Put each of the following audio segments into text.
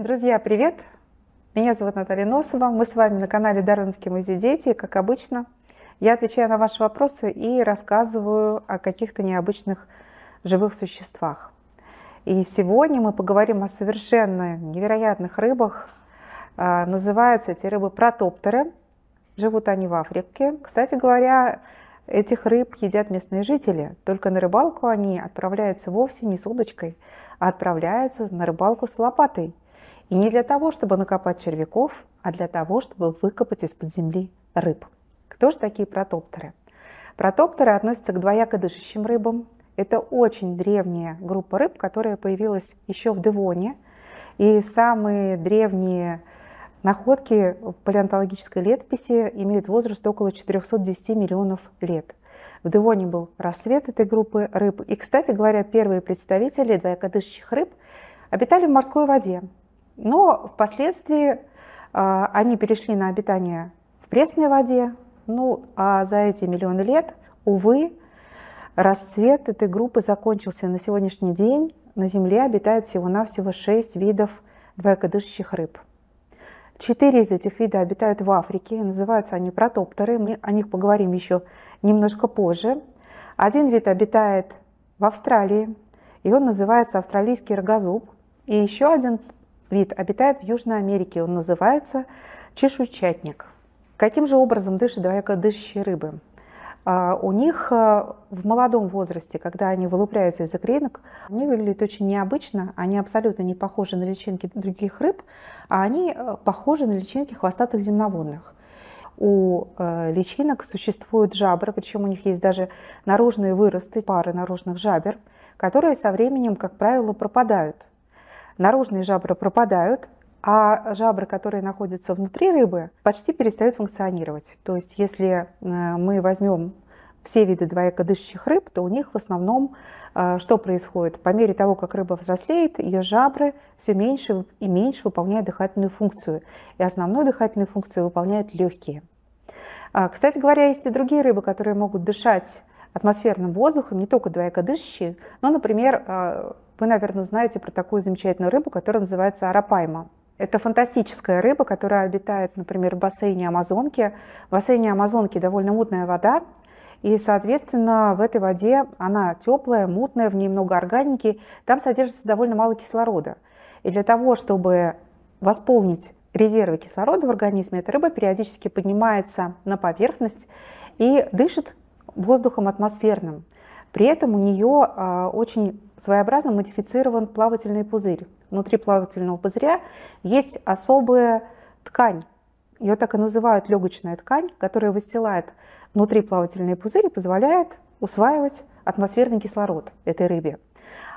Друзья, привет! Меня зовут Наталья Носова. Мы с вами на канале Дарвинский музей детей, как обычно. Я отвечаю на ваши вопросы и рассказываю о каких-то необычных живых существах. И сегодня мы поговорим о совершенно невероятных рыбах. А, называются эти рыбы протоптеры. Живут они в Африке. Кстати говоря, Этих рыб едят местные жители, только на рыбалку они отправляются вовсе не с удочкой, а отправляются на рыбалку с лопатой – и не для того, чтобы накопать червяков, а для того, чтобы выкопать из-под земли рыб. Кто же такие протопторы? Протопторы относятся к двоякодышащим рыбам. Это очень древняя группа рыб, которая появилась еще в Девоне. И самые древние находки в палеонтологической летописи имеют возраст около 410 миллионов лет. В Девоне был рассвет этой группы рыб. И, кстати говоря, первые представители двоякодышащих рыб обитали в морской воде, но впоследствии а, они перешли на обитание в пресной воде. Ну, а за эти миллионы лет, увы, расцвет этой группы закончился. На сегодняшний день на Земле обитает всего-навсего шесть видов двоякодышащих рыб. Четыре из этих видов обитают в Африке, называются они протопторы. мы о них поговорим еще немножко позже. Один вид обитает в Австралии, и он называется австралийский рогозуб. И еще один Вид обитает в Южной Америке, он называется чешуйчатник. Каким же образом дышит дышат дышащие рыбы? А, у них а, в молодом возрасте, когда они вылупляются из икринок, они выглядят очень необычно, они абсолютно не похожи на личинки других рыб, а они э, похожи на личинки хвостатых земноводных. У э, личинок существуют жабры, причем у них есть даже наружные выросты, пары наружных жабер, которые со временем, как правило, пропадают наружные жабры пропадают, а жабры, которые находятся внутри рыбы, почти перестают функционировать. То есть если э, мы возьмем все виды двоякодышащих рыб, то у них в основном э, что происходит? По мере того, как рыба взрослеет, ее жабры все меньше и меньше выполняют дыхательную функцию. И основную дыхательную функцию выполняют легкие. А, кстати говоря, есть и другие рыбы, которые могут дышать атмосферным воздухом, не только двоякодышащие, но, например, э, вы, наверное, знаете про такую замечательную рыбу, которая называется арапайма. Это фантастическая рыба, которая обитает, например, в бассейне Амазонки. В бассейне Амазонки довольно мутная вода, и, соответственно, в этой воде она теплая, мутная, в ней много органики, там содержится довольно мало кислорода. И для того, чтобы восполнить резервы кислорода в организме, эта рыба периодически поднимается на поверхность и дышит воздухом атмосферным. При этом у нее а, очень своеобразно модифицирован плавательный пузырь. Внутри плавательного пузыря есть особая ткань, ее так и называют легочная ткань, которая выстилает внутри плавательный пузырь и позволяет усваивать атмосферный кислород этой рыбе.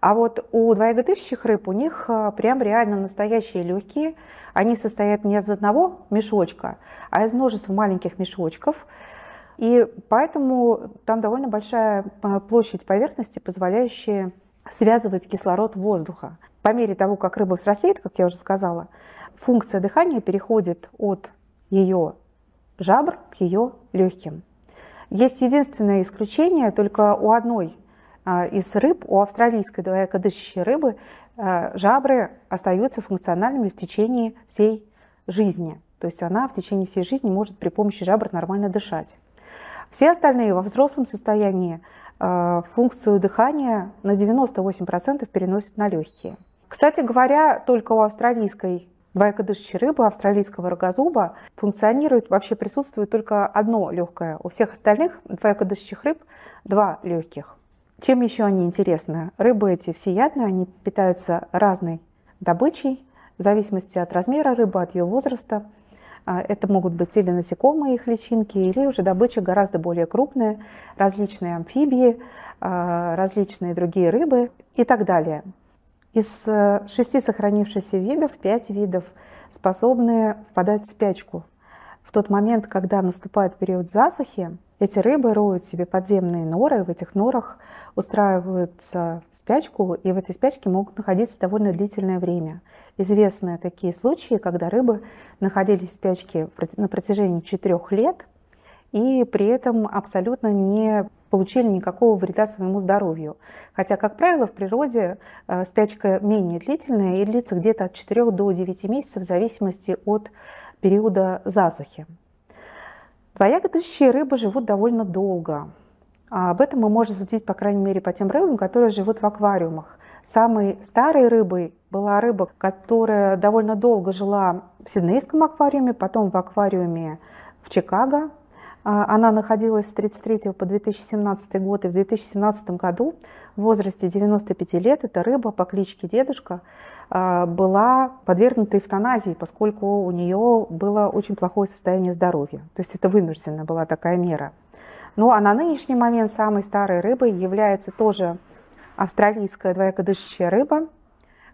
А вот у двоегодыщих рыб у них а, прям реально настоящие легкие. Они состоят не из одного мешочка, а из множества маленьких мешочков, и поэтому там довольно большая э, площадь поверхности, позволяющая связывать кислород воздуха. По мере того, как рыба взрослеет, как я уже сказала, функция дыхания переходит от ее жабр к ее легким. Есть единственное исключение, только у одной э, из рыб, у австралийской двоякодышащей рыбы, э, жабры остаются функциональными в течение всей жизни. То есть она в течение всей жизни может при помощи жабр нормально дышать. Все остальные во взрослом состоянии э, функцию дыхания на 98% переносят на легкие. Кстати говоря, только у австралийской двойкодышащей рыбы, австралийского рогозуба, функционирует, вообще присутствует только одно легкое. У всех остальных двойкодышащих рыб два легких. Чем еще они интересны? Рыбы эти всеядные, они питаются разной добычей, в зависимости от размера рыбы, от ее возраста. А, это могут быть или насекомые, их личинки, или уже добыча гораздо более крупная, различные амфибии, а, различные другие рыбы и так далее. Из э, шести сохранившихся видов пять видов способны впадать в спячку, в тот момент, когда наступает период засухи, эти рыбы роют себе подземные норы, в этих норах устраиваются спячку, и в этой спячке могут находиться довольно длительное время. Известны такие случаи, когда рыбы находились в спячке на протяжении четырех лет, и при этом абсолютно не получили никакого вреда своему здоровью. Хотя, как правило, в природе э, спячка менее длительная и длится где-то от 4 до 9 месяцев в зависимости от периода засухи. Двоягодящие рыбы живут довольно долго. А об этом мы можем судить, по крайней мере, по тем рыбам, которые живут в аквариумах. Самой старой рыбой была рыба, которая довольно долго жила в Сиднейском аквариуме, потом в аквариуме в Чикаго, а, она находилась с 1933 по 2017 год, и в 2017 году в возрасте 95 лет эта рыба по кличке Дедушка а, была подвергнута эвтаназии, поскольку у нее было очень плохое состояние здоровья. То есть это вынужденная была такая мера. Ну а на нынешний момент самой старой рыбой является тоже австралийская двоякодышащая рыба,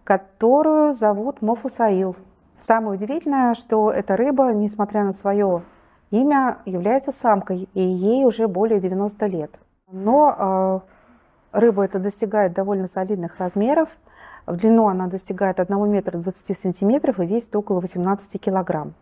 которую зовут Мофусаил. Самое удивительное, что эта рыба, несмотря на свое Имя является самкой, и ей уже более 90 лет. Но а, рыба эта достигает довольно солидных размеров. В длину она достигает 1 метра 20 сантиметров и весит около 18 килограмм.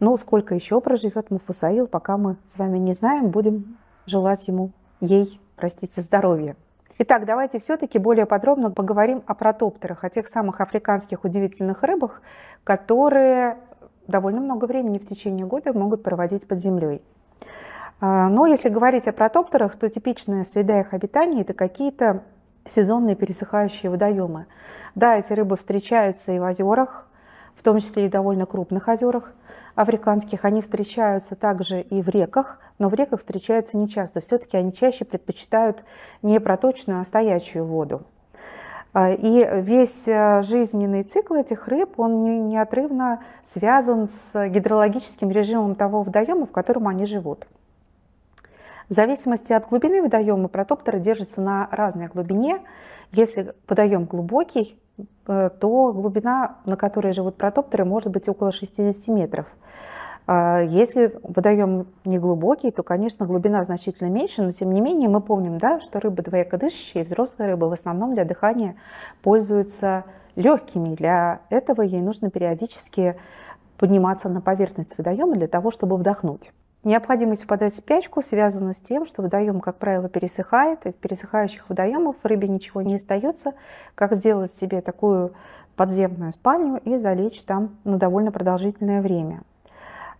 Но сколько еще проживет Муфусаил, пока мы с вами не знаем, будем желать ему, ей, простите, здоровья. Итак, давайте все-таки более подробно поговорим о протоптерах, о тех самых африканских удивительных рыбах, которые довольно много времени в течение года могут проводить под землей. А, но если говорить о протоптерах, то типичная среда их обитания – это какие-то сезонные пересыхающие водоемы. Да, эти рыбы встречаются и в озерах, в том числе и довольно крупных озерах африканских. Они встречаются также и в реках, но в реках встречаются нечасто. Все-таки они чаще предпочитают не проточную, а стоячую воду. А, и весь э, жизненный цикл этих рыб, он неотрывно связан с гидрологическим режимом того водоема, в котором они живут. В зависимости от глубины водоема протоптеры держатся на разной глубине. Если водоем глубокий, э, то глубина, на которой живут протоптеры, может быть около 60 метров. А, если водоем неглубокий, то, конечно, глубина значительно меньше, но тем не менее мы помним, да, что рыбы двоякодышащие и взрослая рыба в основном для дыхания пользуются легкими. Для этого ей нужно периодически подниматься на поверхность водоема для того, чтобы вдохнуть. Необходимость впадать в спячку связана с тем, что водоем, как правило, пересыхает, и в пересыхающих водоемах рыбе ничего не остается, как сделать себе такую подземную спальню и залечь там на довольно продолжительное время.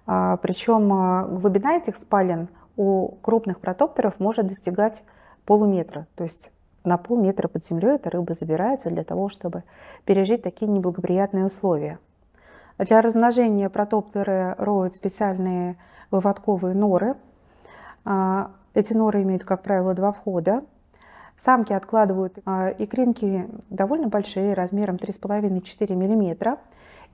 А, Причем а, глубина этих спален у крупных протоптеров может достигать полуметра, то есть на полметра под землей эта рыба забирается для того, чтобы пережить такие неблагоприятные условия. Для размножения протоптеры роют специальные выводковые норы. А, эти норы имеют, как правило, два входа. Самки откладывают икринки довольно большие, размером 3,5-4 мм.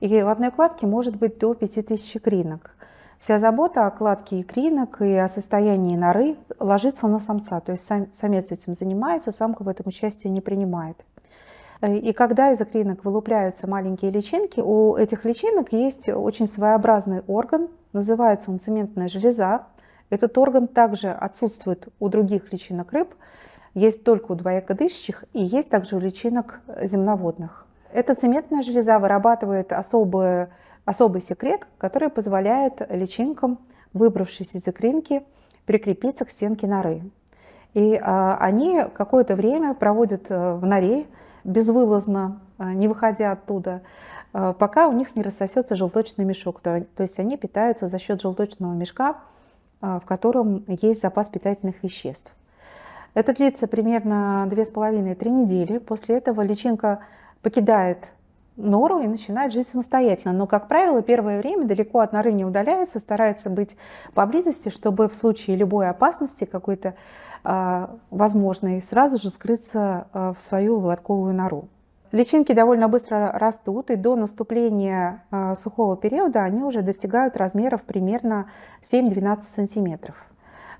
И в одной кладке может быть до 5000 икринок. Вся забота о кладке икринок и о состоянии норы ложится на самца, то есть сам, самец этим занимается, самка в этом участие не принимает. Э, и когда из икринок вылупляются маленькие личинки, у этих личинок есть очень своеобразный орган, называется он цементная железа. Этот орган также отсутствует у других личинок рыб, есть только у двоекодышащих и есть также у личинок земноводных. Эта цементная железа вырабатывает особый, особый секрет, который позволяет личинкам, выбравшись из икринки, прикрепиться к стенке норы. И а, они какое-то время проводят э, в норе, безвылазно, э, не выходя оттуда, э, пока у них не рассосется желточный мешок. То, то есть они питаются за счет желточного мешка, в котором есть запас питательных веществ. Это длится примерно 2,5-3 недели. После этого личинка покидает нору и начинает жить самостоятельно. Но, как правило, первое время далеко от норы не удаляется, старается быть поблизости, чтобы в случае любой опасности какой-то э, возможной сразу же скрыться э, в свою лотковую нору. Личинки довольно быстро растут, и до наступления э, сухого периода они уже достигают размеров примерно 7-12 сантиметров.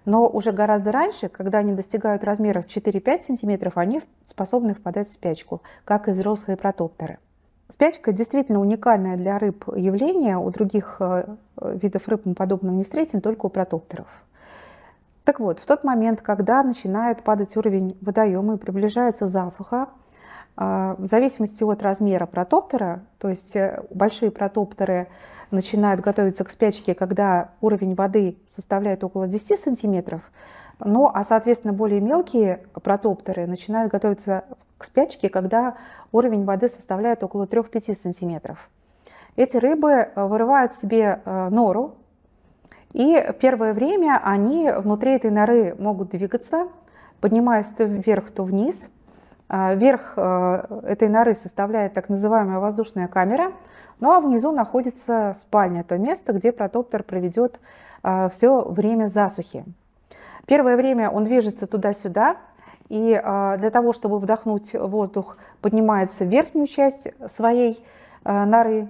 Но уже гораздо раньше, когда они достигают размеров 4-5 см, они способны впадать в спячку, как и взрослые протопторы. Спячка действительно уникальное для рыб явление. У других э, видов рыб мы подобного не встретим, только у протопторов. Так вот, в тот момент, когда начинает падать уровень водоема и приближается засуха, э, в зависимости от размера протоптера, то есть э, большие протопторы начинают готовиться к спячке, когда уровень воды составляет около 10 сантиметров, ну а соответственно более мелкие протопторы начинают готовиться к спячке, когда уровень воды составляет около 3-5 сантиметров. Эти рыбы э, вырывают себе э, нору, и первое время они внутри этой норы могут двигаться, поднимаясь то вверх, то вниз – а, верх э, этой норы составляет так называемая воздушная камера, ну а внизу находится спальня, то место, где протоптер проведет э, все время засухи. Первое время он движется туда-сюда, и э, для того, чтобы вдохнуть воздух, поднимается верхнюю часть своей норы,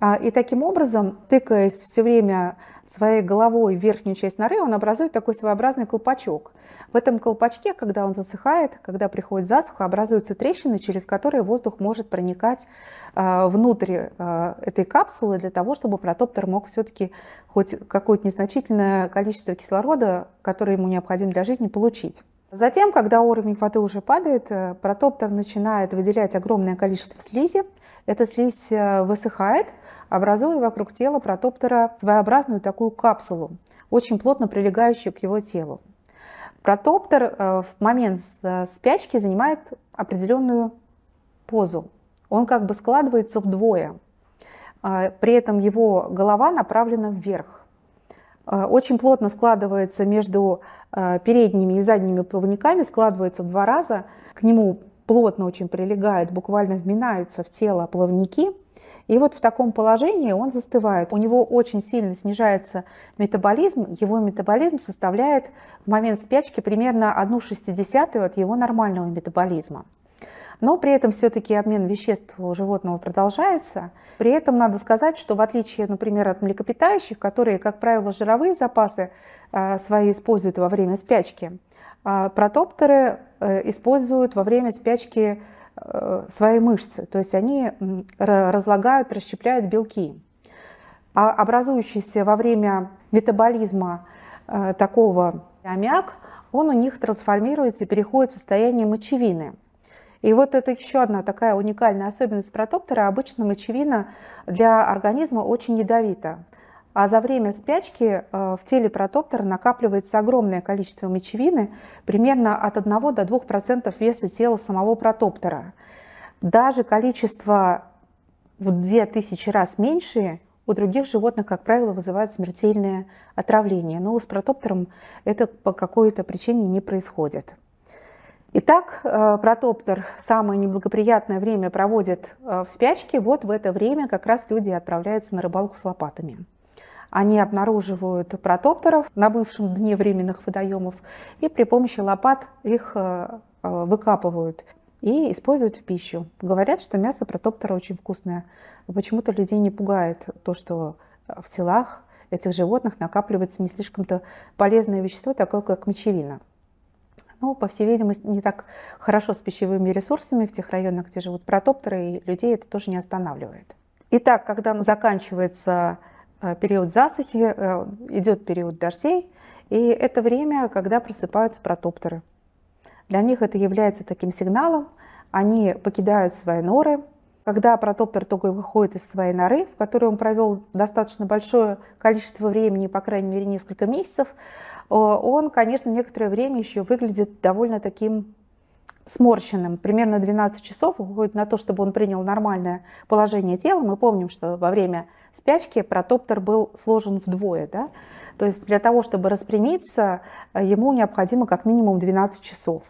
а, и таким образом, тыкаясь все время своей головой в верхнюю часть норы, он образует такой своеобразный колпачок. В этом колпачке, когда он засыхает, когда приходит засуха, образуются трещины, через которые воздух может проникать а, внутрь а, этой капсулы для того, чтобы протоптер мог все-таки хоть какое-то незначительное количество кислорода, которое ему необходимо для жизни, получить. Затем, когда уровень воды уже падает, э, протоптер начинает выделять огромное количество слизи. Эта слизь э, высыхает, образуя вокруг тела протоптера своеобразную такую капсулу, очень плотно прилегающую к его телу. Протоптер э, в момент спячки занимает определенную позу. Он как бы складывается вдвое. А, при этом его голова направлена вверх. Э, очень плотно складывается между э, передними и задними плавниками, складывается в два раза. К нему плотно очень прилегает, буквально вминаются в тело плавники. И вот в таком положении он застывает. У него очень сильно снижается метаболизм. Его метаболизм составляет в момент спячки примерно 1,6 от его нормального метаболизма но при этом все-таки обмен веществ у животного продолжается. При этом надо сказать, что в отличие, например, от млекопитающих, которые, как правило, жировые запасы э, свои используют во время спячки, а протопторы э, используют во время спячки э, свои мышцы, то есть они разлагают, расщепляют белки. А образующийся во время метаболизма такого аммиак, он у них трансформируется и переходит в состояние мочевины – и вот это еще одна такая уникальная особенность протоптера. Обычно мочевина для организма очень ядовита. А за время спячки э, в теле протоптера накапливается огромное количество мочевины, примерно от 1 до 2% веса тела самого протоптера. Даже количество в 2000 раз меньше у других животных, как правило, вызывает смертельное отравление. Но с протоптером это по какой-то причине не происходит. Итак, э, протоптер самое неблагоприятное время проводит э, в спячке. Вот в это время как раз люди отправляются на рыбалку с лопатами. Они обнаруживают протопторов на бывшем дне временных водоемов и при помощи лопат их э, выкапывают и используют в пищу. Говорят, что мясо протоптера очень вкусное. Почему-то людей не пугает то, что в телах этих животных накапливается не слишком-то полезное вещество, такое как мочевина но, ну, по всей видимости, не так хорошо с пищевыми ресурсами в тех районах, где живут протопторы и людей это тоже не останавливает. Итак, когда заканчивается э, период засухи, э, идет период дождей, и это время, когда просыпаются протопторы. Для них это является таким сигналом, они покидают свои норы, когда протоптер только выходит из своей норы, в которой он провел достаточно большое количество времени, по крайней мере несколько месяцев, э, он, конечно, некоторое время еще выглядит довольно таким сморщенным. Примерно 12 часов уходит на то, чтобы он принял нормальное положение тела. Мы помним, что во время спячки протоптер был сложен вдвое. Да? То есть для того, чтобы распрямиться, э, ему необходимо как минимум 12 часов.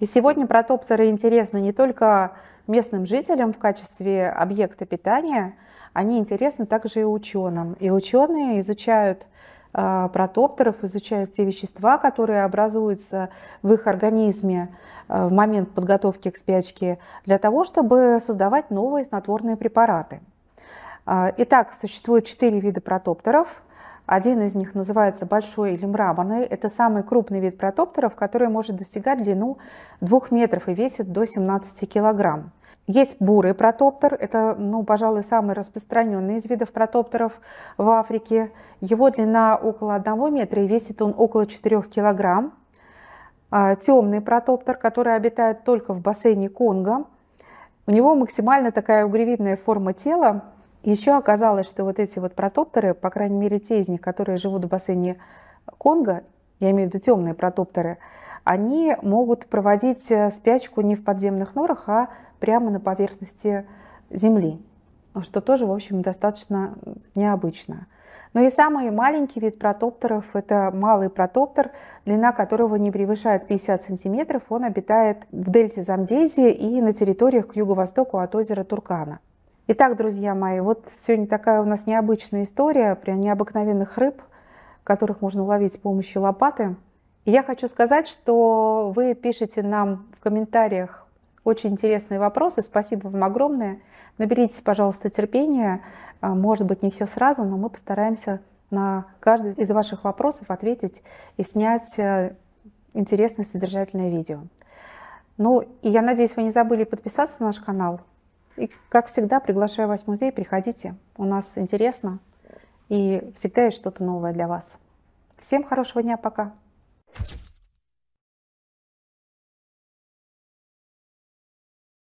И сегодня протоптеры интересны не только местным жителям в качестве объекта питания, они интересны также и ученым. И ученые изучают а, протопторов, изучают те вещества, которые образуются в их организме а, в момент подготовки к спячке, для того, чтобы создавать новые снотворные препараты. А, итак, существует четыре вида протопторов. Один из них называется большой или мраморный. Это самый крупный вид протоптеров, который может достигать длину 2 метров и весит до 17 килограмм. Есть бурый протоптер, это, ну, пожалуй, самый распространенный из видов протоптеров в Африке. Его длина около 1 метра и весит он около 4 килограмм. А, темный протоптер, который обитает только в бассейне Конго. У него максимально такая угревидная форма тела, еще оказалось, что вот эти вот протопторы, по крайней мере те из них, которые живут в бассейне Конго, я имею в виду темные протопторы, они могут проводить э, спячку не в подземных норах, а прямо на поверхности земли, что тоже, в общем, достаточно необычно. Но и самый маленький вид протопторов – это малый протоптер, длина которого не превышает 50 сантиметров. Он обитает в дельте Замбези и на территориях к юго-востоку от озера Туркана. Итак, друзья мои, вот сегодня такая у нас необычная история про необыкновенных рыб, которых можно ловить с помощью лопаты. И я хочу сказать, что вы пишете нам в комментариях очень интересные вопросы. Спасибо вам огромное. Наберитесь, пожалуйста, терпения. А, может быть, не все сразу, но мы постараемся на каждый из ваших вопросов ответить и снять э, интересное содержательное видео. Ну, и я надеюсь, вы не забыли подписаться на наш канал. И, как всегда, приглашаю вас в музей, приходите. У нас интересно, и всегда есть что-то новое для вас. Всем хорошего дня, пока!